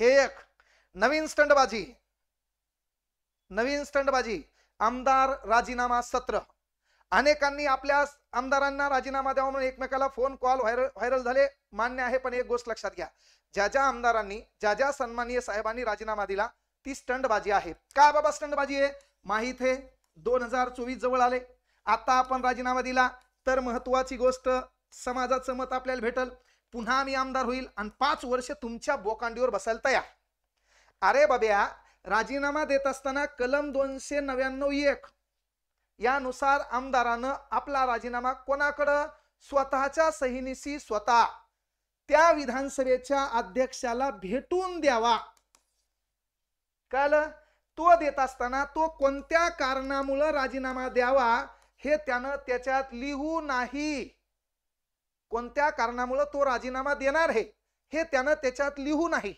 हे एक नवीन स्टंटबाजी नवीन स्टंटबाजी आमदार राजीनामा सत्र अनेकांनी आपल्या आमदारांना राजीनामा द्यावा म्हणून एकमेकाला फोन कॉल व्हायरल व्हायरल झाले मान्य आहे पण एक गोष्ट लक्षात घ्या ज्या ज्या आमदारांनी ज्या ज्या सन्माननीय साहेबांनी राजीनामा दिला ती स्टंटबाजी आहे का बाबा स्टंटबाजी आहे माहीत आहे दोन हजार चोवीस जवळ आले आता आपण राजीनामा दिला तर महत्वाची गोष्ट समाजाचं मत आपल्याला भेटल पुन्हा मी आमदार होईल आणि पाच वर्ष तुमच्या बोकांडीवर बसायला तयार अरे बाब्या राजीनामा देत असताना कलम दोनशे नव्याण्णव एक यानुसार आमदारानं आपला राजीनामा कोणाकडं स्वतःच्या सहिनीशी स्वतः त्या विधानसभेच्या अध्यक्षाला भेटून द्यावा काल तो देत असताना तो कोणत्या कारणामुळं राजीनामा द्यावा हे त्यानं त्याच्यात लिहू नाही कोणत्या कारणामुळं तो राजीनामा देणार आहे हे त्यानं त्याच्यात लिहू नाही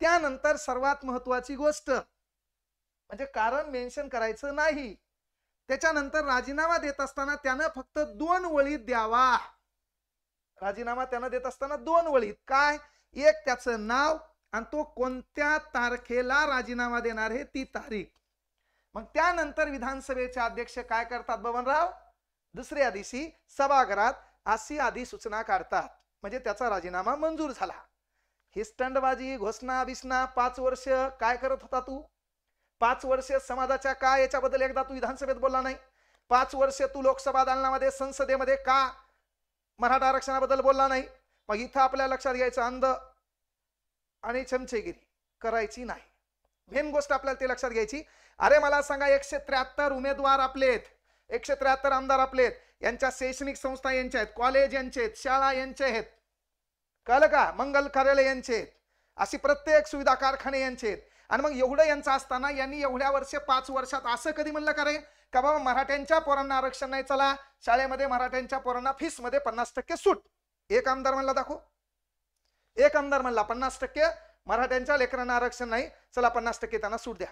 त्यानंतर सर्वात महत्वाची गोष्ट म्हणजे कारण मेन्शन करायचं नाही त्याच्यानंतर राजीनामा देत असताना त्यानं फक्त दोन वळीत द्यावा राजीनामा त्यानं देत असताना दोन वळीत काय एक त्याचं नाव आणि तो कोणत्या तारखेला राजीनामा देणार आहे ती तारीख मग त्यानंतर विधानसभेचे अध्यक्ष काय करतात बबनराव दुसऱ्या दिवशी सभागृहात अशी आधी सूचना काढतात म्हणजे त्याचा राजीनामा मंजूर झाला ही स्टंडबाजी घोषणा बिसना पाच वर्ष काय करत होता तू पाच वर्ष समाजाच्या का याच्याबद्दल एकदा तू विधानसभेत बोलला नाही पाच वर्ष तू लोकसभा दालनामध्ये संसदेमध्ये का मराठा आरक्षणाबद्दल बोलला नाही मग इथं आपल्या लक्षात घ्यायचं अंध आणि चमचेगिरी करायची नाही मेन गोष्ट आपल्याला ते लक्षात घ्यायची अरे मला सांगा एकशे त्र्याहत्तर उमेदवार आपलेत एकशे त्र्याहत्तर आमदार आपलेत यांच्या शैक्षणिक संस्था यांच्या आहेत कॉलेज यांचे आहेत शाळा यांचे आहेत कळलं का मंगल कार्यालय यांचे आहेत अशी प्रत्येक सुविधा कारखाने यांचे आहेत आणि मग एवढं यांचं असताना यांनी एवढ्या वर्ष पाच वर्षात असं कधी म्हणलं का रे का बाबा मराठ्यांच्या पोरांना आरक्षण नाही चला शाळेमध्ये मराठ्यांच्या पोरांना मध्ये पन्नास टक्के सूट एक आमदार म्हणला दाखव एक आमदार म्हणला पन्नास टक्के मराठ्यांच्या लेकरांना आरक्षण नाही चला पन्नास टक्के त्यांना सूट द्या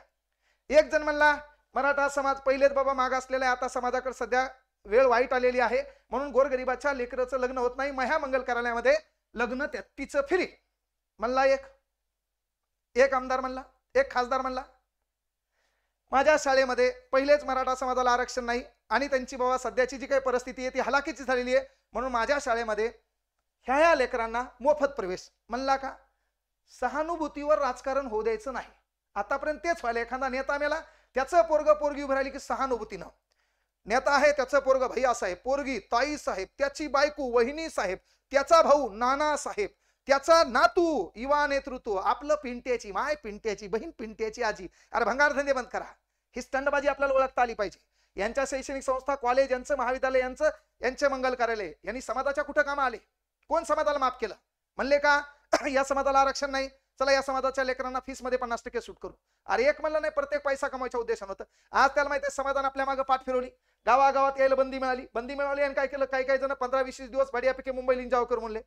एक जण म्हणला मराठा समाज पहिलेच बाबा माग असलेला आहे आता समाजाकडे सध्या वेळ वाईट आलेली आहे म्हणून गोरगरिबाच्या लेकरचं लग्न होत नाही मह्या मंगल कार्यालयामध्ये लग्न तिचं फिरी म्हणला एक एक आमदार म्हणला एक खासदार म्हणला माझ्या शाळेमध्ये पहिलेच मराठा समाजाला आरक्षण नाही आणि त्यांची बाबा सध्याची जी काही परिस्थिती आहे ती हलाखीची झालेली आहे म्हणून माझ्या शाळेमध्ये ह्या ह्या लेकरांना मोफत प्रवेश म्हणला का सहानुभूतीवर राजकारण होऊ द्यायचं नाही आतापर्यंत तेच व्हायला एखादा नेता मेला त्याचं पोरग पोरगी उभं राहिली की सहानुभूतीनं नेता आहे त्याचं पोरग भैयासाहेब पोरगी ताई साहेब त्याची बायको वहिनी साहेब त्याचा भाऊ नाना साहेब त्याचा नातू इवा नेतृत्व आपलं पिंट्याची माय पिंट्याची बहीण पिंट्याची आजी अरे धंदे बंद करा ही स्टंडबाजी आपल्याला ओळखता आली पाहिजे यांच्या शैक्षणिक संस्था कॉलेज यांचं महाविद्यालय यांचं यांचे मंगल कार्यालय यांनी समाजाच्या कुठं काम आले कोण समाजाला माफ केलं म्हणले का या समाजाला आरक्षण नाही चला या समाजाच्या लेकरांना फीस मध्ये पन्नास टक्के सूट करू अरे एक म्हणलं नाही प्रत्येक पैसा कमायच्या उद्देशानं होतं आज त्याला माहिती समाधान आपल्या मागे पाठ फिरवली गावागावात यायला बंदी मिळाली बंदी मिळाली आणि काय केलं काही काही जण पंधरा वीस दिवस मुंबई मुंबईला जाऊ कर म्हणले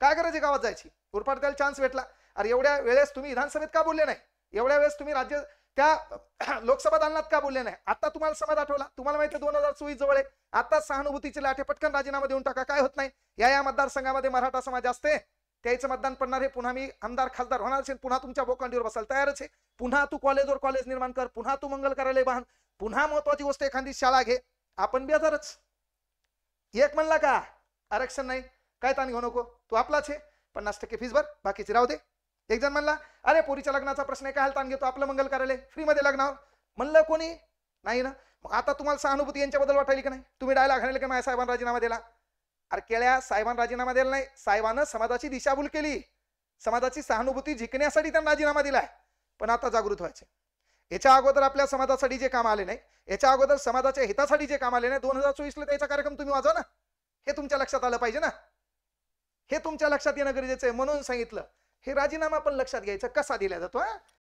काय करायचे गावात जायची उरपाट त्याला चान्स भेटला अरे एवढ्या वेळेस तुम्ही विधानसभेत का बोलले नाही एवढ्या वेळेस तुम्ही राज्य त्या लोकसभा दालनात का बोलले नाही आता तुम्हाला समाज आठवला तुम्हाला माहिती दोन हजार चोवीस जवळ आहे आता सहानुभूतीचे लाठे पटकन राजीनामा देऊन टाका काय होत नाही या या मतदारसंघामध्ये मराठा समाज असते त्याचं मतदान पडणार हे पुन्हा मी आमदार खासदार होणार असेल पुन्हा तुमच्या बोकांडीवर बसायला तयारच आहे पुन्हा तू कॉलेजवर कॉलेज निर्माण कर पुन्हा तू मंगल कार्यालय बांध पुन्हा महत्वाची गोष्ट एखादी शाळा घे आपण बेजारच एक म्हणला का आरक्षण नाही काय ताण घेऊ नको तू आपलाच आहे पन्नास टक्के फीस भर बाकीचे राहू दे एक जण म्हणला अरे पोरीच्या लग्नाचा प्रश्न आहे काय ताण घेतो आपलं मंगल कार्यालय फ्रीमध्ये लग्नावर म्हणलं कोणी नाही ना मग आता तुम्हाला सहानुभूती यांच्याबद्दल वाटायली का नाही तुम्ही डायला घालेल का माझ्या साहेबांना राजीनामा दिला अरे केळ्या साहेबांना राजीनामा दिला नाही साहेबानं समाजाची दिशाभूल केली समाजाची सहानुभूती जिंकण्यासाठी त्यांना राजीनामा दिलाय पण आता जागृत व्हायचे याच्या अगोदर आपल्या समाजासाठी जे काम आले नाही याच्या अगोदर समाजाच्या हितासाठी जे काम आले नाही दोन हजार चोवीसला त्याचा कार्यक्रम तुम्ही वाजवा ना हे तुमच्या लक्षात आलं पाहिजे ना हे तुमच्या लक्षात येणं गरजेचं आहे म्हणून सांगितलं हे राजीनामा पण लक्षात घ्यायचं कसा दिला जातो हा